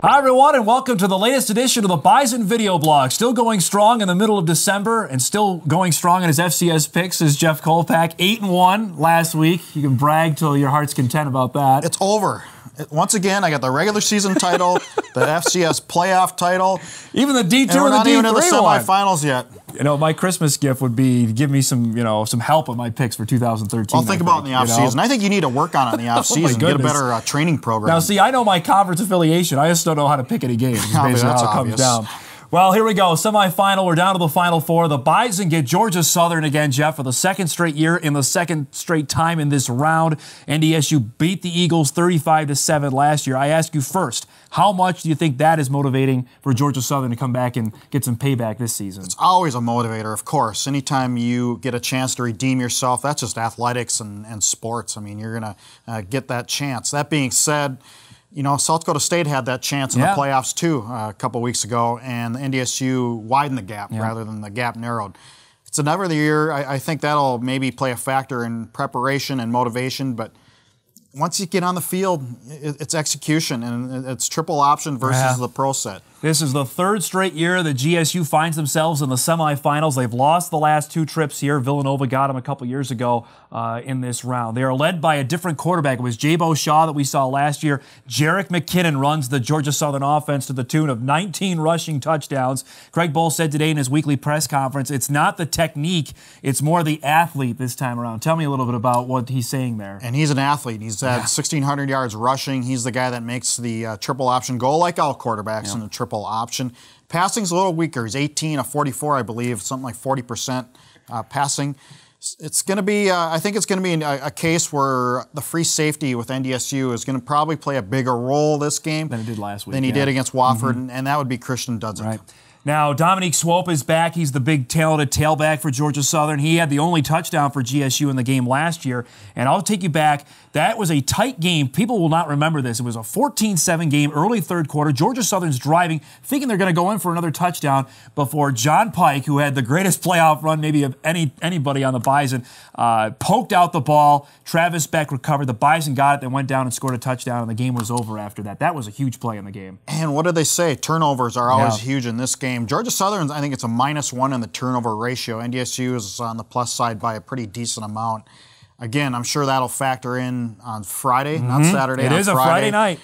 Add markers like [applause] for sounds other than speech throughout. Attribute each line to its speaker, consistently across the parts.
Speaker 1: Hi, everyone, and welcome to the latest edition of the Bison Video Blog. Still going strong in the middle of December, and still going strong in his FCS picks is Jeff Kolpak, eight and one last week. You can brag till your heart's content about that. It's over once again, I got the regular season title, [laughs]
Speaker 2: the FCS playoff title, even the D two and, we're the D3 even in the semifinals
Speaker 1: yet. You know, my Christmas gift would be to give me some, you know, some help with my picks for 2013. I'll think, think about it in the offseason. You know? I think you need to work on it in the [laughs] oh offseason. oh get a better uh, training program. Now, see, I know my conference affiliation. I just don't know how to pick any games. [laughs] Basically, how it comes down. Well, here we go. Semifinal. We're down to the final four. The Bison get Georgia Southern again, Jeff, for the second straight year in the second straight time in this round. NDSU beat the Eagles 35 to 7 last year. I ask you first, how much do you think that is motivating for Georgia Southern to come back and get some payback this season? It's always a motivator,
Speaker 2: of course. Anytime you get a chance to redeem yourself, that's just athletics and, and sports. I mean, you're going to uh, get that chance. That being said, you know, South Dakota State had that chance in yeah. the playoffs too uh, a couple weeks ago, and the NDSU widened the gap yeah. rather than the gap narrowed. It's another year. I, I, think that'll maybe play a factor in preparation and motivation, but once you get on the field, it, it's execution and it's triple option versus yeah. the pro set.
Speaker 1: This is the third straight year that GSU finds themselves in the semifinals. They've lost the last two trips here. Villanova got them a couple years ago uh, in this round. They are led by a different quarterback. It was Jabo Shaw that we saw last year. Jarek McKinnon runs the Georgia Southern offense to the tune of 19 rushing touchdowns. Craig Bull said today in his weekly press conference, it's not the technique, it's more the athlete this time around. Tell me a little bit about what he's saying there. And
Speaker 2: he's an athlete. He's had yeah. 1,600 yards rushing. He's the guy that makes the uh, triple option goal like all quarterbacks yeah. in the triple triple option. Passing's a little weaker. He's 18 of 44, I believe, something like 40% uh, passing. It's going to be, uh, I think it's going to be a, a, case where the free safety with NDSU is going to probably play a bigger role this game than he did last week. Than he yeah. did against Wofford, mm -hmm. and, and, that would be Christian Dudzik. Right.
Speaker 1: Now, Dominique Swope is back. He's the big talented tailback for Georgia Southern. He had the only touchdown for GSU in the game last year. And I'll take you back. That was a tight game. People will not remember this. It was a 14 7 game, early third quarter. Georgia Southern's driving, thinking they're going to go in for another touchdown before John Pike, who had the greatest playoff run maybe of any anybody on the Bison, uh, poked out the ball. Travis Beck recovered. The Bison got it. They went down and scored a touchdown, and the game was over after that. That was a huge play in the game. And
Speaker 2: what do they say? Turnovers are always yeah. huge in this game game. Georgia Southern, I think it's a minus one in the turnover ratio. NDSU is on the plus side by a pretty decent amount. Again, I'm sure that'll factor in on Friday, mm -hmm. not mm-hmm. Saturday. It is Friday. a Friday night.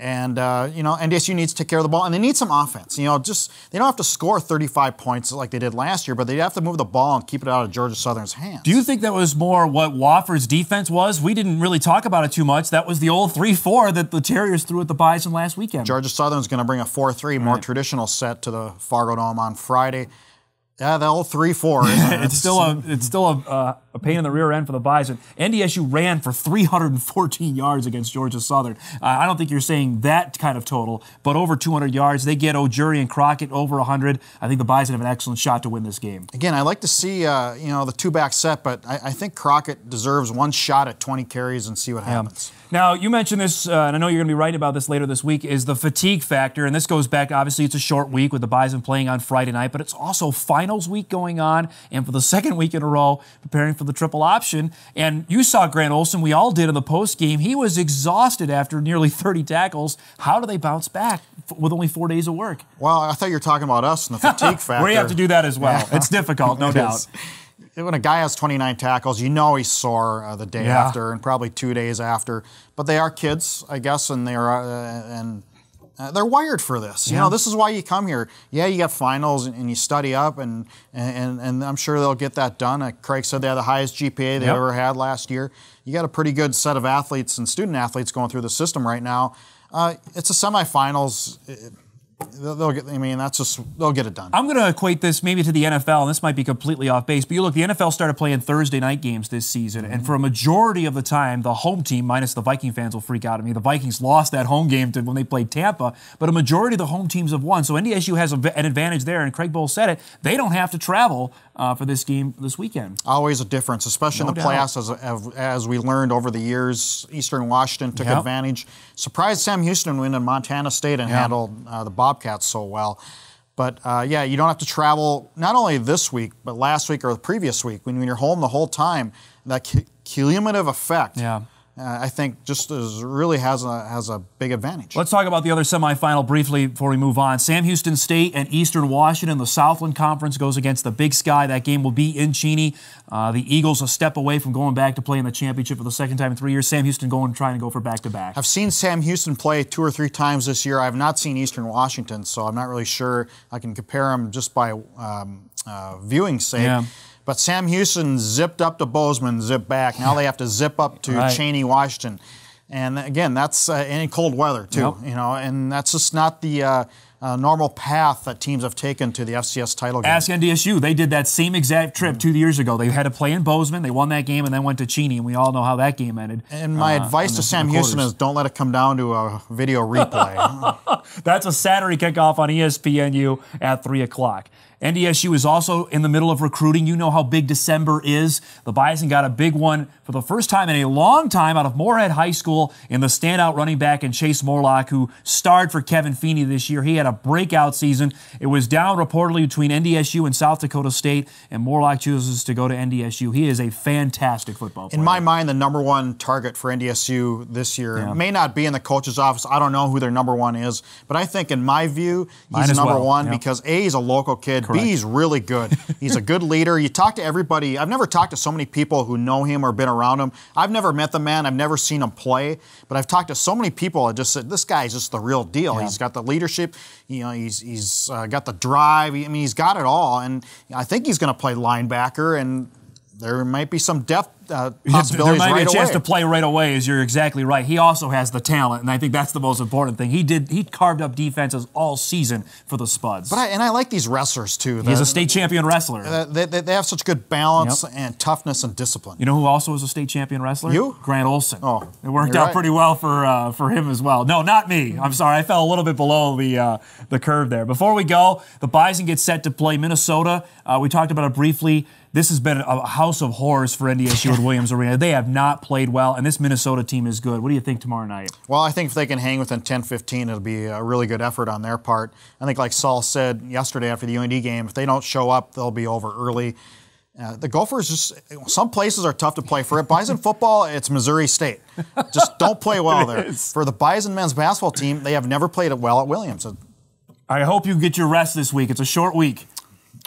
Speaker 2: And uh, you know, NDSU needs to take care of the ball, and they need some offense. You know, just they don't have to score 35 points like they did last year, but they have to move
Speaker 1: the ball and keep it out of Georgia Southern's hands. Do you think that was more what Wofford's defense was? We didn't really talk about it too much. That was the old 3-4 that the Terriers threw at the Bison last weekend. Georgia Southern's going to
Speaker 2: bring a 4-3, more traditional set to the Fargo Dome on Friday. Yeah, the old 3-4.
Speaker 1: [laughs] it's, it's, still a, it's still a. Uh, a pain in the rear end for the Bison. NDSU ran for 314 yards against Georgia Southern. Uh, I don't think you're saying that kind of total, but over 200 yards. They get O'Jury and Crockett over 100. I think the Bison have an excellent shot to win this game. Again,
Speaker 2: I like to see uh, you know the two back set, but I, I, think Crockett deserves one shot at 20 carries and see what happens. Yeah.
Speaker 1: Now you mentioned this, uh, and I know you're going to be right about this later this week. Is the fatigue factor, and this goes back. Obviously, it's a short week with the Bison playing on Friday night, but it's also finals week going on, and for the [laughs] second week in a row, preparing for the triple option. And you saw Grant Olson, we all did in the post game. He was exhausted after nearly [laughs] 30 tackles. How do they bounce back with only four days of work?
Speaker 2: Well, I thought you were talking about us
Speaker 1: and the fatigue [laughs] factor. we have to do that as well. Yeah. It's difficult, no [laughs] it doubt. Is
Speaker 2: when a guy has 29 tackles, you know he's sore uh, the day yeah. after and probably two days after. But they are kids, I guess, and they are uh, and uh, they're wired for this. Yeah. You know, this is why you come here. Yeah, you got finals and, and you study up, and, and and I'm sure they'll get that done. Uh, Craig said they had the highest GPA they yep. ever had last year. You got a pretty good set of athletes and student athletes going through the system right now. Uh, it's a semifinals. It, uh, They'll, get. I mean, that's just they'll get it done.
Speaker 1: I'm going to equate this maybe to the NFL, and this might be completely off base. But you look, the NFL started playing Thursday night games this season, mm-hmm. and for a majority of the time, the home team, minus the Viking fans, will freak out. at me. the Vikings lost that home game to, when they played Tampa, but a majority of the home teams have won. So NDSU has a, an advantage there, and Craig Bowles said it. They don't have to travel uh, for this game this weekend.
Speaker 2: Always a difference, especially no in the doubt. playoffs, as, as we learned over the years. Eastern Washington took yep. advantage. Surprised Sam Houston win in Montana State and yep. handled uh, the. Bottom Bobcats so well. But uh, yeah, you don't have to travel not only this week, but last week or the previous week when, when you're home the whole time. That cumulative effect. Yeah uh, I think just is, really has a, has a big advantage.
Speaker 1: Let's talk about the other semifinal briefly before we move on. Sam Houston State and Eastern Washington. The Southland Conference goes against the Big Sky. That game will be in Cheney. Uh, the Eagles a step away from going back to play in the championship for the second time in three years. Sam Houston going trying to go for back to back.
Speaker 2: I've seen Sam Houston play two or three times this year. I've not seen Eastern Washington, so I'm not really sure I can compare them just by um, uh, viewing sake. Yeah. But Sam Houston zipped up to Bozeman, zipped back. Now they have to zip up to right. Cheney, Washington. And again, that's uh, in cold weather too, yep. you know, and that's just not the uh, uh, normal path that teams have taken to the FCS title game.
Speaker 1: Ask NDSU. They did that same exact trip mm -hmm. two years ago. They had to play in Bozeman. They won that game and then went to Cheney, and we all know how that game ended. And my uh, advice to Sam Houston is don't let it come down to a video replay. [laughs] That's a Saturday kickoff on ESPNU at 3 o'clock. NDSU is also in the middle of recruiting. You know how big December is. The Bison got a big one for the first time in a long time out of Moorhead High School in the standout running back and Chase Morlock, who starred for Kevin Feeney this year. He had a breakout season. It was down reportedly between NDSU and South Dakota State, and Morlock chooses to go to NDSU. He is a fantastic football player. In
Speaker 2: my mind, the number one target for NDSU this year yeah. may not be in the coach's office. I don't know who their number one is, but I think in my view, he's number well. one yeah. because A, he's a local kid. Correct. really good. He's a good leader. You talk to everybody. I've never talked to so many people who know him or been around him. I've never met the man. I've never seen him play, but I've talked to so many people. I just said this guy's just the real deal. Yeah. He's got the leadership. You know, he's he's uh, got the drive. I mean, he's got it all, and I think he's going to play linebacker. And there might be some depth uh, possibilities there might right be a chance away. to play
Speaker 1: right away. as you're exactly right. He also has the talent, and I think that's the most important thing. He did he carved up defenses all season for the Spuds. But I, and I like these wrestlers too. The, He's a state champion wrestler. Uh, they, they, have such good balance yep. and toughness and discipline. You know who also was a state champion wrestler? You, Grant Olson. Oh, it worked out right. pretty well for uh, for him as well. No, not me. I'm sorry. I fell a little bit below the uh, the curve there. Before we go, the Bison get set to play Minnesota. Uh, we talked about it briefly. This has been a house of horrors for NDSU Williams Arena. They have not played well, and this Minnesota team is good. What do you think tomorrow night?
Speaker 2: Well, I think if they can hang within 10 15, it'll be a really good effort on their part. I think, like Saul said yesterday after the UND game, if they don't show up, they'll be over early. Uh, the Gophers just some places are tough to play for. It Bison football, it's Missouri State. Just don't play [laughs] well there. For the Bison men's basketball team, they have never played it well at Williams.
Speaker 1: I hope you get your rest this week. It's a short week.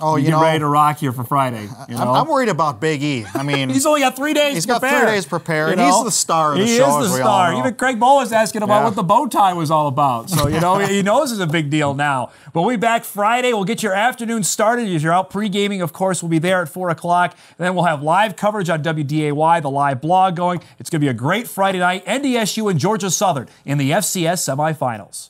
Speaker 1: Oh, you, you get ready to rock here for Friday. You know? I'm, I'm, worried about Big E. I [laughs] mean, he's only got three days. He's got three days prepared. You know? He's the star of the he show. He is the star. Even Craig Bowl was asking about yeah. what the bow tie was all about. So you know [laughs] he knows it's a big deal now. But we back Friday. We'll get your afternoon started. If you're out pre-gaming, of course, we'll be there at four o'clock. And then we'll have live coverage on WDAY, the live blog going. It's going to be a great Friday night. NDSU and Georgia Southern in the FCS semifinals.